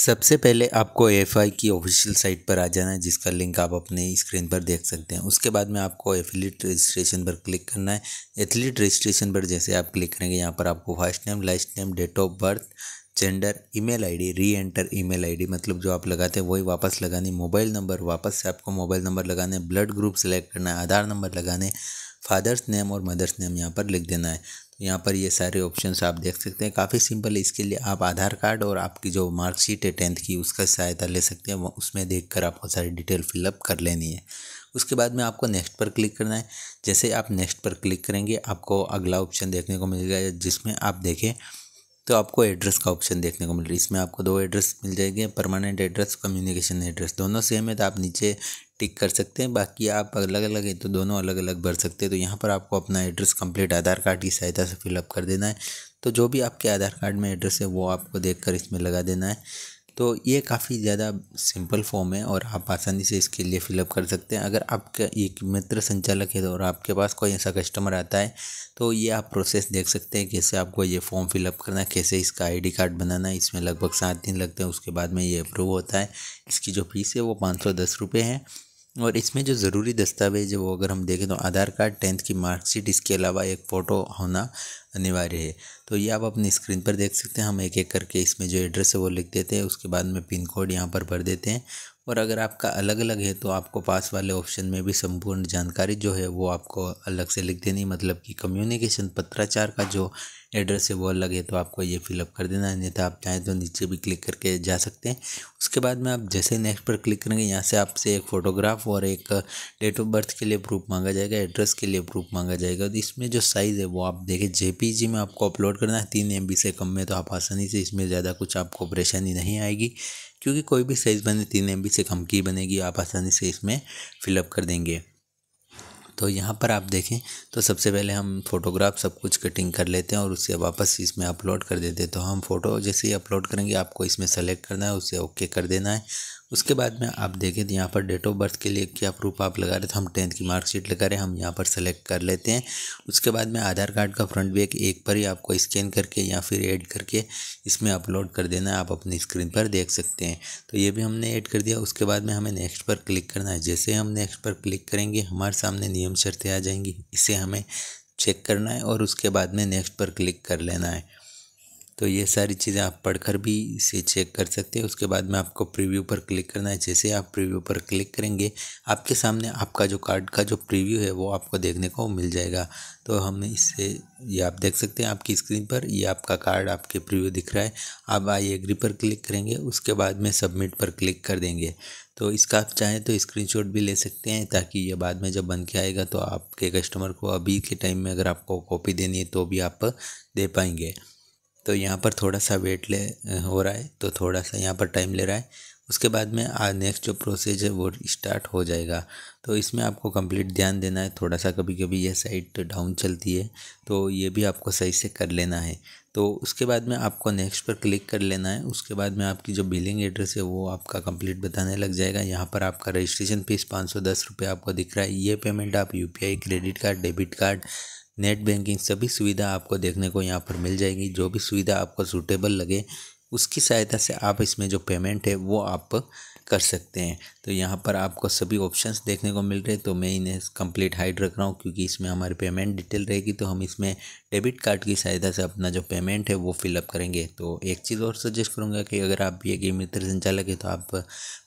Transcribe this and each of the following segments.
सबसे पहले आपको एफ की ऑफिशियल साइट पर आ जाना है जिसका लिंक आप अपने स्क्रीन पर देख सकते हैं उसके बाद में आपको एफिलिट रजिस्ट्रेशन पर क्लिक करना है एथलीट रजिस्ट्रेशन पर जैसे आप क्लिक करेंगे यहाँ पर आपको first name last name date of birth gender email ID re enter email मतलब जो आप लगाते हैं वही वापस लगानी मोबाइल नंबर वापस से आपको मोबाइल नंबर लगाने ब्लड ग्रुप सेलेक्ट करना है आधार नंबर लगाने फादर्स नेम और मदर्स नेम यहाँ पर लिख देना है तो यहाँ पर ये सारे ऑप्शंस आप देख सकते हैं काफ़ी सिंपल है इसके लिए आप आधार कार्ड और आपकी जो मार्कशीट है टेंथ की उसका सहायता ले सकते हैं उसमें देख कर आपको सारी डिटेल फिलअप कर लेनी है उसके बाद में आपको नेक्स्ट पर क्लिक करना है जैसे आप नेक्स्ट पर क्लिक करेंगे आपको अगला ऑप्शन देखने को मिल जिसमें आप देखें तो आपको एड्रेस का ऑप्शन देखने को मिल रहा है इसमें आपको दो एड्रेस मिल जाएंगे परमानेंट एड्रेस कम्युनिकेशन एड्रेस दोनों सेम है तो आप नीचे टिक कर सकते हैं बाकी आप अलग अलग है तो दोनों अलग अलग भर सकते हैं तो यहाँ पर आपको अपना एड्रेस कंप्लीट आधार कार्ड की सहायता से फिलअप कर देना है तो जो भी आपके आधार कार्ड में एड्रेस है वो आपको देख कर इसमें लगा देना है तो ये काफ़ी ज़्यादा सिंपल फॉर्म है और आप आसानी से इसके लिए फिलअप कर सकते हैं अगर आपका एक मित्र संचालक है और आपके पास कोई ऐसा कस्टमर आता है तो ये आप प्रोसेस देख सकते हैं कैसे आपको ये फॉर्म फिलअप करना है कैसे इसका आईडी कार्ड बनाना है इसमें लगभग सात दिन लगते हैं उसके बाद में ये अप्रूव होता है इसकी जो फीस है वो पाँच सौ दस रुपये है और इसमें जो ज़रूरी दस्तावेज है वो अगर हम देखें तो आधार कार्ड टेंथ की मार्कशीट इसके अलावा एक फ़ोटो होना अनिवार्य है तो ये आप अपनी स्क्रीन पर देख सकते हैं हम एक एक करके इसमें जो एड्रेस है वो लिख देते हैं उसके बाद में पिन कोड यहाँ पर भर देते हैं और अगर आपका अलग अलग है तो आपको पास वाले ऑप्शन में भी संपूर्ण जानकारी जो है वो आपको अलग से लिख देनी मतलब कि कम्युनिकेशन पत्राचार का जो एड्रेस है वो अलग है तो आपको ये फिलअप कर देना है अन्यथा तो आप चाहें तो नीचे भी क्लिक करके जा सकते हैं उसके बाद में आप जैसे नेक्स्ट पर क्लिक करेंगे यहाँ से आपसे एक फ़ोटोग्राफ और एक डेट ऑफ बर्थ के लिए प्रूफ मांगा जाएगा एड्रेस के लिए प्रूफ मांगा जाएगा तो इसमें जो साइज़ है वो आप देखें जे में आपको अपलोड करना है तीन एम से कम में तो आप आसानी से इसमें ज़्यादा कुछ आपको परेशानी नहीं आएगी क्योंकि कोई भी साइज़ बने तीन एम से कम की बनेगी आप आसानी से इसमें फिलअप कर देंगे तो यहाँ पर आप देखें तो सबसे पहले हम फोटोग्राफ सब कुछ कटिंग कर लेते हैं और उससे वापस इसमें अपलोड कर देते हैं तो हम फ़ोटो जैसे ही अपलोड करेंगे आपको इसमें सेलेक्ट करना है उसे ओके कर देना है उसके बाद में आप देखें तो यहाँ पर डेट ऑफ बर्थ के लिए क्या प्रूफ आप लगा रहे थे हम टेंथ की मार्कशीट लगा रहे हैं हम यहाँ पर सेलेक्ट कर लेते हैं उसके बाद में आधार कार्ड का फ्रंट बैक एक पर ही आपको स्कैन करके या फिर ऐड करके इसमें अपलोड कर देना आप अपनी स्क्रीन पर देख सकते हैं तो ये भी हमने ऐड कर दिया उसके बाद में हमें नेक्स्ट पर क्लिक करना है जैसे हम नेक्स्ट पर क्लिक करेंगे हमारे सामने नियम शर्तें आ जाएंगी इसे हमें चेक करना है और उसके बाद में नेक्स्ट पर क्लिक कर लेना है तो ये सारी चीज़ें आप पढ़कर भी इसे चेक कर सकते हैं उसके बाद में आपको प्रीव्यू पर क्लिक करना है जैसे आप प्रीव्यू पर क्लिक करेंगे आपके सामने आपका जो कार्ड का जो प्रीव्यू है वो आपको देखने को मिल जाएगा तो हम इससे ये आप देख सकते हैं आपकी स्क्रीन पर ये आपका कार्ड आपके प्रीव्यू दिख रहा है आप आई एग्री पर क्लिक करेंगे उसके बाद में सबमिट पर क्लिक कर देंगे तो इसका आप चाहें तो स्क्रीनशॉट भी ले सकते हैं ताकि ये बाद में जब बन के आएगा तो आपके कस्टमर को अभी के टाइम में अगर आपको कॉपी देनी है तो भी आप दे पाएंगे तो यहाँ पर थोड़ा सा वेट ले हो रहा है तो थोड़ा सा यहाँ पर टाइम ले रहा है उसके बाद में नेक्स्ट जो प्रोसेस है वो स्टार्ट हो जाएगा तो इसमें आपको कंप्लीट ध्यान देना है थोड़ा सा कभी कभी ये साइट डाउन चलती है तो ये भी आपको सही से कर लेना है तो उसके बाद में आपको नेक्स्ट पर क्लिक कर लेना है उसके बाद में आपकी जो बिलिंग एड्रेस है वो आपका कंप्लीट बताने लग जाएगा यहाँ पर आपका रजिस्ट्रेशन फीस पाँच सौ दस रुपये आपको दिख रहा है ये पेमेंट आप यू credit card debit card net banking सभी सुविधा आपको देखने को यहाँ पर मिल जाएगी जो भी सुविधा आपको सूटेबल लगे उसकी सहायता से आप इसमें जो पेमेंट है वो आप कर सकते हैं तो यहाँ पर आपको सभी ऑप्शंस देखने को मिल रहे हैं तो मैं इन्हें कंप्लीट हाइड रख रहा हूँ क्योंकि इसमें हमारी पेमेंट डिटेल रहेगी तो हम इसमें डेबिट कार्ड की सहायता से अपना जो पेमेंट है वो फिलअप करेंगे तो एक चीज़ और सजेस्ट करूँगा कि अगर आप ये गेम मित्र संचालक है तो आप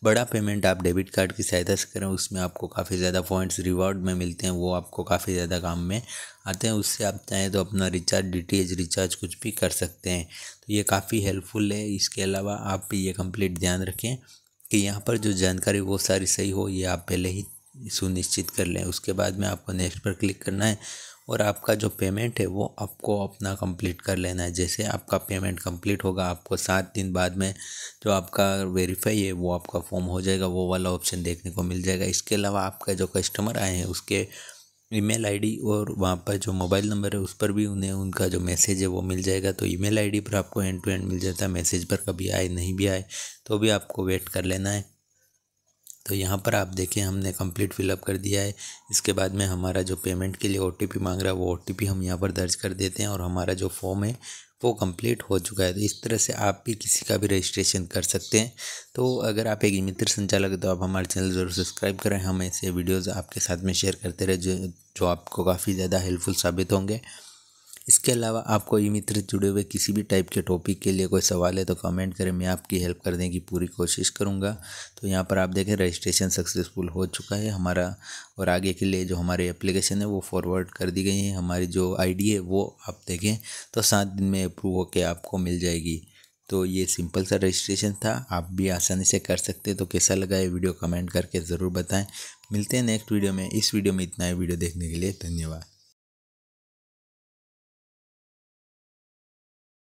बड़ा पेमेंट आप डेबिट कार्ड की सहायता से करें उसमें आपको काफ़ी ज़्यादा पॉइंट्स रिवॉर्ड में मिलते हैं वो आपको काफ़ी ज़्यादा काम में आते हैं उससे आप चाहें तो अपना रिचार्ज डी रिचार्ज कुछ भी कर सकते हैं तो ये काफ़ी हेल्पफुल है इसके अलावा आप ये कंप्लीट ध्यान रखें कि यहाँ पर जो जानकारी वो सारी सही हो ये आप पहले ही सुनिश्चित कर लें उसके बाद में आपको नेक्स्ट पर क्लिक करना है और आपका जो पेमेंट है वो आपको अपना कंप्लीट कर लेना है जैसे आपका पेमेंट कंप्लीट होगा आपको सात दिन बाद में जो आपका वेरीफाई है वो आपका फॉर्म हो जाएगा वो वाला ऑप्शन देखने को मिल जाएगा इसके अलावा आपका जो कस्टमर आए हैं उसके ईमेल आईडी और वहाँ पर जो मोबाइल नंबर है उस पर भी उन्हें उनका जो मैसेज है वो मिल जाएगा तो ईमेल आईडी पर आपको एंड टू एंड मिल जाता है मैसेज पर कभी आए नहीं भी आए तो भी आपको वेट कर लेना है तो यहाँ पर आप देखें हमने कंप्लीट फिलअप कर दिया है इसके बाद में हमारा जो पेमेंट के लिए ओ मांग रहा है वो ओ हम यहाँ पर दर्ज कर देते हैं और हमारा जो फॉर्म है वो कंप्लीट हो चुका है तो इस तरह से आप भी किसी का भी रजिस्ट्रेशन कर सकते हैं तो अगर आप एक मित्र संचालक हैं तो आप हमारे चैनल ज़रूर सब्सक्राइब करें हम ऐसे वीडियोज़ आपके साथ में शेयर करते रहे जो, जो आपको काफ़ी ज़्यादा हेल्पफुल साबित होंगे इसके अलावा आपको ई मित्र जुड़े हुए किसी भी टाइप के टॉपिक के लिए कोई सवाल है तो कमेंट करें मैं आपकी हेल्प करने की पूरी कोशिश करूँगा तो यहाँ पर आप देखें रजिस्ट्रेशन सक्सेसफुल हो चुका है हमारा और आगे के लिए जो हमारी एप्लीकेशन है वो फॉरवर्ड कर दी गई है हमारी जो आई है वो आप देखें तो सात दिन में अप्रूव होकर आपको मिल जाएगी तो ये सिंपल सा रजिस्ट्रेशन था आप भी आसानी से कर सकते तो कैसा लगा ये वीडियो कमेंट करके ज़रूर बताएं मिलते हैं नेक्स्ट वीडियो में इस वीडियो में इतना ही वीडियो देखने के लिए धन्यवाद